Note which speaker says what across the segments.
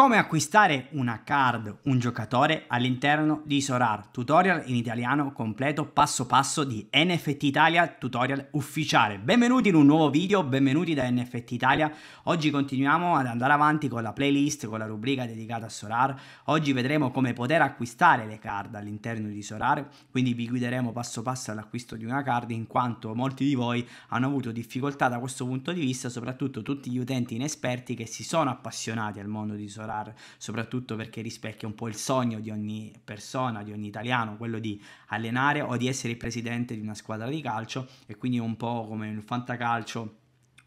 Speaker 1: Come acquistare una card, un giocatore all'interno di Sorar, tutorial in italiano completo passo passo di NFT Italia, tutorial ufficiale. Benvenuti in un nuovo video, benvenuti da NFT Italia. Oggi continuiamo ad andare avanti con la playlist, con la rubrica dedicata a Sorar. Oggi vedremo come poter acquistare le card all'interno di Sorar, quindi vi guideremo passo passo all'acquisto di una card in quanto molti di voi hanno avuto difficoltà da questo punto di vista, soprattutto tutti gli utenti inesperti che si sono appassionati al mondo di Sorar Rar, soprattutto perché rispecchia un po' il sogno di ogni persona, di ogni italiano, quello di allenare o di essere il presidente di una squadra di calcio e quindi un po' come il fantacalcio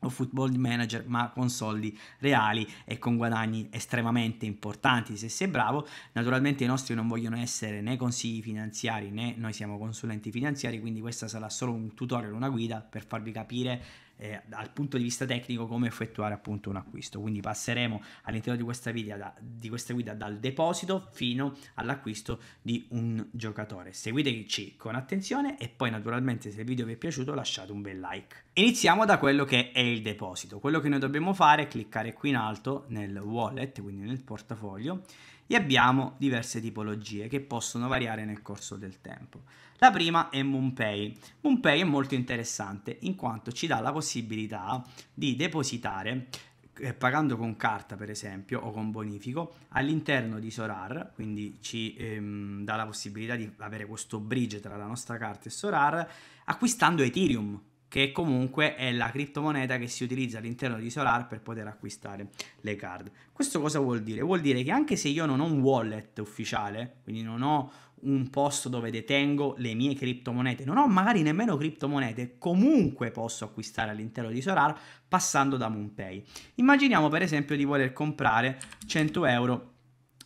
Speaker 1: o football manager ma con soldi reali e con guadagni estremamente importanti se sei bravo naturalmente i nostri non vogliono essere né consigli finanziari né noi siamo consulenti finanziari quindi questa sarà solo un tutorial una guida per farvi capire eh, dal punto di vista tecnico come effettuare appunto un acquisto. Quindi passeremo all'interno di questa, da, di questa guida dal deposito fino all'acquisto di un giocatore. Seguiteci con attenzione e poi naturalmente se il video vi è piaciuto lasciate un bel like. Iniziamo da quello che è il deposito. Quello che noi dobbiamo fare è cliccare qui in alto nel wallet, quindi nel portafoglio e abbiamo diverse tipologie che possono variare nel corso del tempo. La prima è Moonpay. Moonpay è molto interessante in quanto ci dà la possibilità di depositare eh, pagando con carta per esempio o con bonifico all'interno di Sorar, quindi ci ehm, dà la possibilità di avere questo bridge tra la nostra carta e Sorar acquistando Ethereum che comunque è la criptomoneta che si utilizza all'interno di Solar per poter acquistare le card. Questo cosa vuol dire? Vuol dire che anche se io non ho un wallet ufficiale, quindi non ho un posto dove detengo le mie criptomonete, non ho magari nemmeno criptomonete, comunque posso acquistare all'interno di Solar passando da MoonPay. Immaginiamo per esempio di voler comprare 100 euro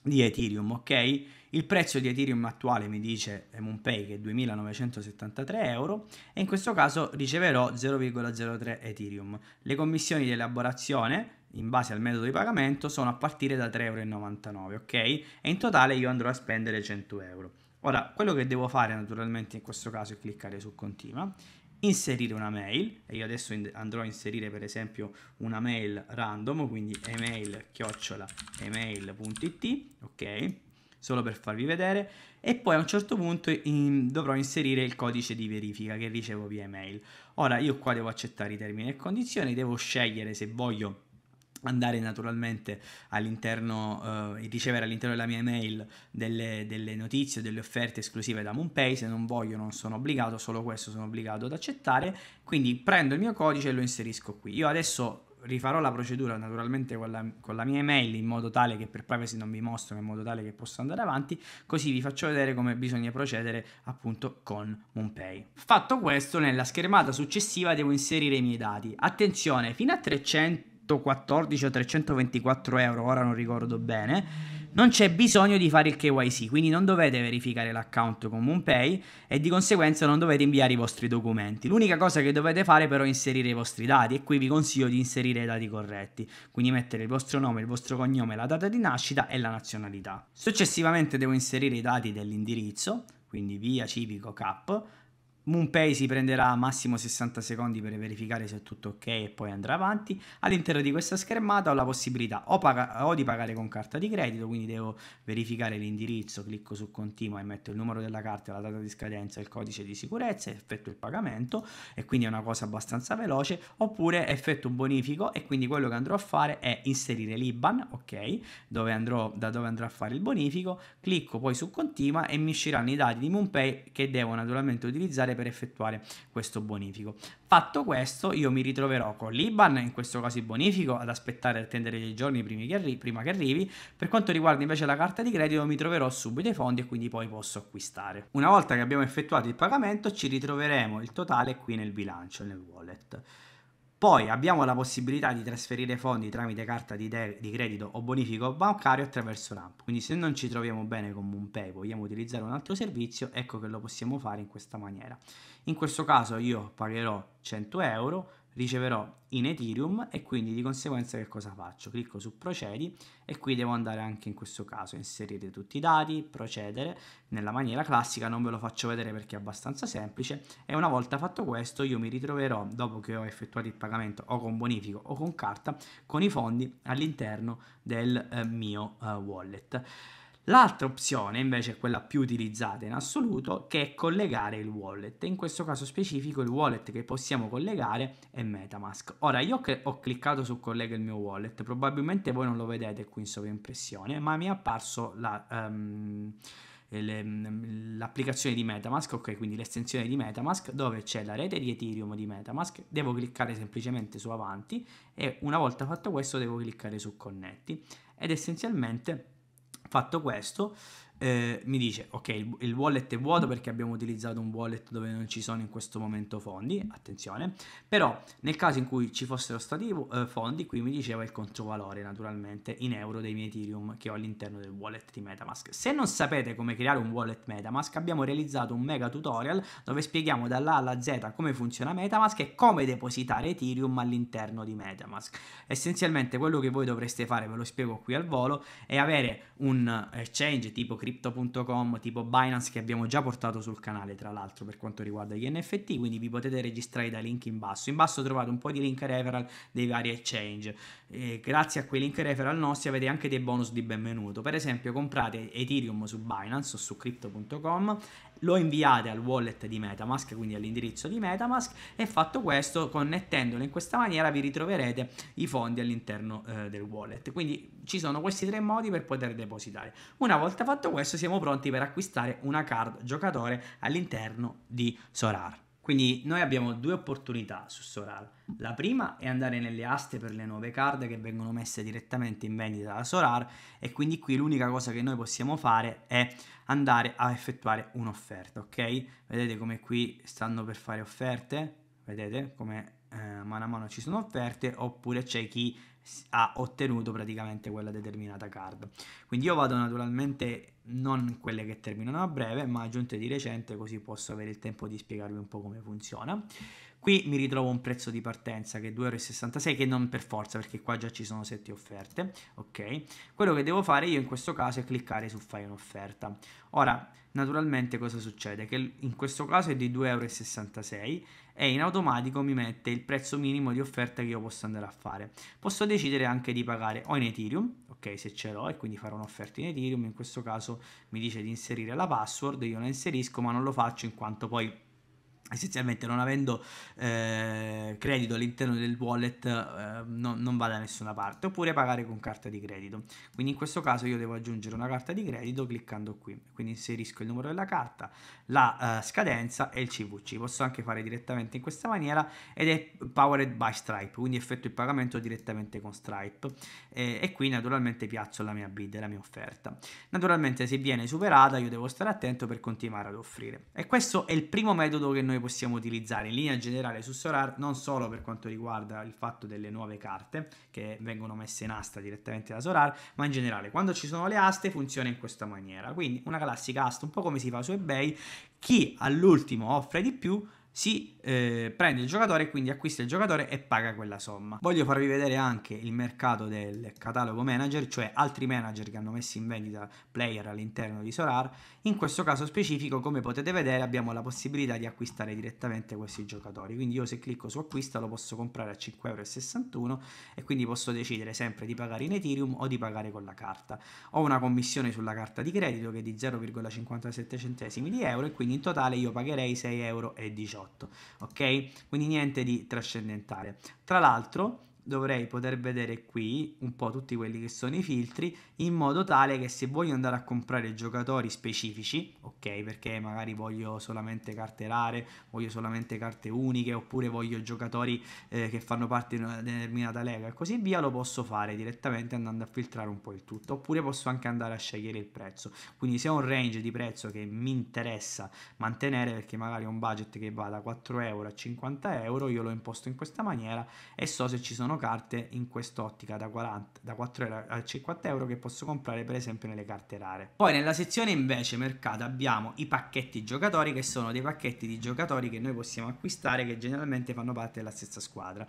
Speaker 1: di Ethereum, ok? Il prezzo di Ethereum attuale mi dice Monpay che è 2973 euro e in questo caso riceverò 0,03 Ethereum. Le commissioni di elaborazione in base al metodo di pagamento sono a partire da 3,99 euro, ok? E in totale io andrò a spendere 100 euro. Ora, quello che devo fare naturalmente in questo caso è cliccare su continua, inserire una mail, e io adesso andrò a inserire per esempio una mail random, quindi email email.it, ok? solo per farvi vedere e poi a un certo punto in, dovrò inserire il codice di verifica che ricevo via email. Ora io qua devo accettare i termini e condizioni, devo scegliere se voglio andare naturalmente all'interno eh, ricevere all'interno della mia email delle, delle, notizie, delle offerte esclusive da MoonPay, se non voglio non sono obbligato, solo questo sono obbligato ad accettare, quindi prendo il mio codice e lo inserisco qui. Io adesso rifarò la procedura naturalmente con la, con la, mia email in modo tale che per privacy non vi mostro, ma in modo tale che possa andare avanti, così vi faccio vedere come bisogna procedere appunto con MoonPay. Fatto questo, nella schermata successiva devo inserire i miei dati. Attenzione, fino a 314 o 324 euro, ora non ricordo bene, non c'è bisogno di fare il KYC, quindi non dovete verificare l'account con MoonPay e di conseguenza non dovete inviare i vostri documenti. L'unica cosa che dovete fare però è inserire i vostri dati e qui vi consiglio di inserire i dati corretti, quindi mettere il vostro nome, il vostro cognome, la data di nascita e la nazionalità. Successivamente devo inserire i dati dell'indirizzo, quindi via civico cap Moonpay si prenderà massimo 60 secondi per verificare se è tutto ok e poi andrà avanti. All'interno di questa schermata ho la possibilità o, paga- o, di pagare con carta di credito, quindi devo verificare l'indirizzo, clicco su continua e metto il numero della carta, la data di scadenza, il codice di sicurezza, effetto il pagamento e quindi è una cosa abbastanza veloce, oppure effetto un bonifico e quindi quello che andrò a fare è inserire l'IBAN, ok, dove andrò, da dove andrò a fare il bonifico, clicco poi su continua e mi usciranno i dati di Moonpay che devo naturalmente utilizzare utilizzare per effettuare questo bonifico. Fatto questo, io mi ritroverò con l'Iban, in questo caso il bonifico, ad aspettare e attendere dei giorni prima che, prima che arrivi. Per quanto riguarda invece la carta di credito, mi troverò subito i fondi e quindi poi posso acquistare. Una volta che abbiamo effettuato il pagamento, ci ritroveremo il totale qui nel bilancio, nel wallet. Poi abbiamo la possibilità di trasferire fondi tramite carta di, de- di credito o bonifico bancario attraverso un'app. Quindi se non ci troviamo bene con MoonPay, vogliamo utilizzare un altro servizio, ecco che lo possiamo fare in questa maniera. In questo caso io pagherò 100 euro, riceverò in Ethereum e quindi di conseguenza che cosa faccio? Clicco su procedi e qui devo andare anche in questo caso, inserire tutti i dati, procedere nella maniera classica, non ve lo faccio vedere perché è abbastanza semplice e una volta fatto questo io mi ritroverò dopo che ho effettuato il pagamento o con bonifico o con carta con i fondi all'interno del eh, mio eh, wallet. L'altra opzione invece è quella più utilizzata in assoluto che è collegare il wallet. In questo caso specifico il wallet che possiamo collegare è Metamask. Ora io ho cliccato su collega il mio wallet, probabilmente voi non lo vedete qui in sovraimpressione, ma mi è apparso la... Um, l'applicazione di Metamask, ok, quindi l'estensione di Metamask, dove c'è la rete di Ethereum di Metamask, devo cliccare semplicemente su avanti e una volta fatto questo devo cliccare su connetti ed essenzialmente Fatto questo, eh, mi dice ok il, il, wallet è vuoto perché abbiamo utilizzato un wallet dove non ci sono in questo momento fondi, attenzione, però nel caso in cui ci fossero stati eh, fondi qui mi diceva il controvalore naturalmente in euro dei miei Ethereum che ho all'interno del wallet di Metamask. Se non sapete come creare un wallet Metamask abbiamo realizzato un mega tutorial dove spieghiamo dall'A alla Z come funziona Metamask e come depositare Ethereum all'interno di Metamask. Essenzialmente quello che voi dovreste fare, ve lo spiego qui al volo, è avere un eh, exchange tipo crypto.com, tipo Binance che abbiamo già portato sul canale, tra l'altro, per quanto riguarda gli NFT, quindi vi potete registrare dai link in basso. In basso trovate un po' di link referral dei vari exchange. E grazie a quei link referral nostri avete anche dei bonus di benvenuto. Per esempio, comprate Ethereum su Binance o su crypto.com, lo inviate al wallet di Metamask, quindi all'indirizzo di Metamask e fatto questo, connettendolo in questa maniera vi ritroverete i fondi all'interno eh, del wallet. Quindi ci sono questi tre modi per poter depositare. Una volta fatto questo questo siamo pronti per acquistare una card giocatore all'interno di Sorar. Quindi noi abbiamo due opportunità su Sorar. La prima è andare nelle aste per le nuove card che vengono messe direttamente in vendita da Sorar e quindi qui l'unica cosa che noi possiamo fare è andare a effettuare un'offerta, ok? Vedete come qui stanno per fare offerte? Vedete come eh, mano a mano ci sono offerte oppure c'è chi ha ottenuto praticamente quella determinata card. Quindi io vado naturalmente non quelle che terminano a breve, ma aggiunte di recente così posso avere il tempo di spiegarvi un po' come funziona. Qui mi ritrovo un prezzo di partenza che è 2,66€ che non per forza perché qua già ci sono 7 offerte, ok? Quello che devo fare io in questo caso è cliccare su fai un'offerta. Ora, naturalmente cosa succede? Che in questo caso è di 2,66€ e in automatico mi mette il prezzo minimo di offerta che io posso andare a fare. Posso decidere anche di pagare o in Ethereum, ok, se ce l'ho e quindi farò un'offerta in Ethereum, in questo caso mi dice di inserire la password, io la inserisco ma non lo faccio in quanto poi essenzialmente non avendo eh, credito all'interno del wallet eh, no, non va da nessuna parte oppure pagare con carta di credito quindi in questo caso io devo aggiungere una carta di credito cliccando qui quindi inserisco il numero della carta la eh, scadenza e il CVC posso anche fare direttamente in questa maniera ed è powered by Stripe quindi effetto il pagamento direttamente con Stripe e, e qui naturalmente piazzo la mia bid la mia offerta naturalmente se viene superata io devo stare attento per continuare ad offrire e questo è il primo metodo che noi noi possiamo utilizzare in linea generale su Sorare, non solo per quanto riguarda il fatto delle nuove carte che vengono messe in asta direttamente da Sorare, ma in generale quando ci sono le aste funziona in questa maniera. Quindi una classica asta, un po' come si fa su eBay, chi all'ultimo offre di più si eh, prende il giocatore quindi acquista il giocatore e paga quella somma. Voglio farvi vedere anche il mercato del catalogo manager, cioè altri manager che hanno messo in vendita player all'interno di Solar. In questo caso specifico, come potete vedere, abbiamo la possibilità di acquistare direttamente questi giocatori. Quindi io se clicco su acquista lo posso comprare a 5,61€ e quindi posso decidere sempre di pagare in Ethereum o di pagare con la carta. Ho una commissione sulla carta di credito che è di 0,57 centesimi di euro e quindi in totale io pagherei 6,18€. 18, ok? Quindi niente di trascendentale. Tra l'altro, dovrei poter vedere qui un po' tutti quelli che sono i filtri in modo tale che se voglio andare a comprare giocatori specifici, ok, perché magari voglio solamente carte rare, voglio solamente carte uniche oppure voglio giocatori eh, che fanno parte di una determinata lega e così via, lo posso fare direttamente andando a filtrare un po' il tutto, oppure posso anche andare a scegliere il prezzo. Quindi se ho un range di prezzo che mi interessa mantenere perché magari ho un budget che va da 4 euro a 50 euro, io lo imposto in questa maniera e so se ci sono sono carte in quest'ottica da, 40, da 4 euro a 50 euro che posso comprare per esempio nelle carte rare. Poi nella sezione invece mercato abbiamo i pacchetti giocatori che sono dei pacchetti di giocatori che noi possiamo acquistare che generalmente fanno parte della stessa squadra.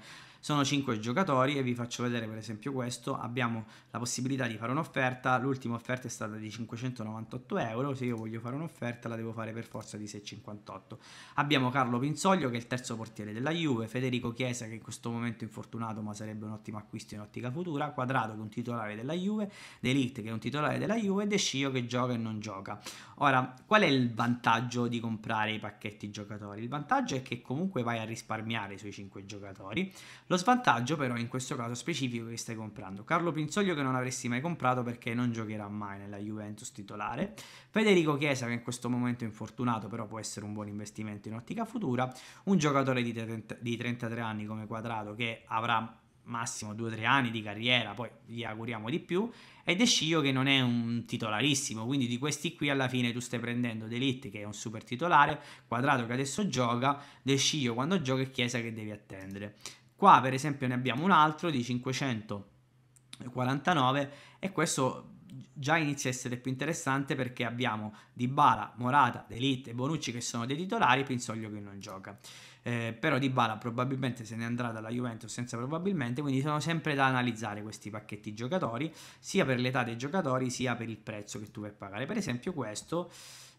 Speaker 1: Sono 5 giocatori e vi faccio vedere per esempio questo. Abbiamo la possibilità di fare un'offerta, l'ultima offerta è stata di 598 euro, se io voglio fare un'offerta la devo fare per forza di 6,58. Abbiamo Carlo Pinzoglio che è il terzo portiere della Juve, Federico Chiesa che in questo momento è infortunato ma sarebbe un ottimo acquisto in ottica futura, Quadrato che è un titolare della Juve, Delict che è un titolare della Juve e De Scio che gioca e non gioca. Ora, qual è il vantaggio di comprare i pacchetti giocatori? Il vantaggio è che comunque vai a risparmiare sui 5 giocatori, lo lo svantaggio però in questo caso specifico che stai comprando. Carlo Pinzoglio che non avresti mai comprato perché non giocherà mai nella Juventus titolare. Federico Chiesa che in questo momento è infortunato però può essere un buon investimento in ottica futura. Un giocatore di, 30, di 33 anni come Quadrato che avrà massimo 2-3 anni di carriera, poi gli auguriamo di più, E De Scio che non è un titolarissimo, quindi di questi qui alla fine tu stai prendendo Delitt che è un super titolare, Quadrato che adesso gioca, De Scio quando gioca e Chiesa che devi attendere. Qua per esempio ne abbiamo un altro di 549 e questo già inizia a essere più interessante perché abbiamo Dybala, Morata, Delite e Bonucci che sono dei titolari e Pinsoglio che non gioca eh, però Di Bala probabilmente se ne andrà dalla Juventus senza probabilmente, quindi sono sempre da analizzare questi pacchetti giocatori, sia per l'età dei giocatori sia per il prezzo che tu vai pagare. Per esempio questo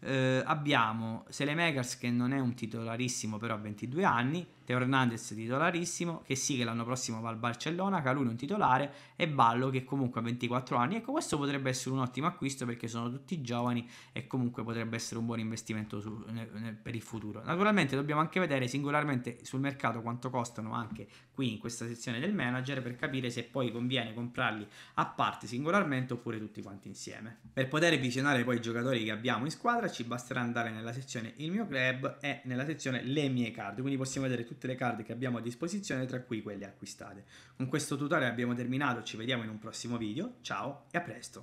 Speaker 1: eh, abbiamo Selemegas che non è un titolarissimo però ha 22 anni, Teo Hernandez titolarissimo, che sì che l'anno prossimo va al Barcellona, Caluni un titolare e Ballo che comunque ha 24 anni. Ecco questo potrebbe essere un ottimo acquisto perché sono tutti giovani e comunque potrebbe essere un buon investimento su, ne, ne, per il futuro. Naturalmente dobbiamo anche vedere singolarmente regolarmente sul mercato quanto costano anche qui in questa sezione del manager per capire se poi conviene comprarli a parte singolarmente oppure tutti quanti insieme. Per poter visionare poi i giocatori che abbiamo in squadra ci basterà andare nella sezione il mio club e nella sezione le mie card, quindi possiamo vedere tutte le card che abbiamo a disposizione tra cui quelle acquistate. Con questo tutorial abbiamo terminato, ci vediamo in un prossimo video, ciao e a presto!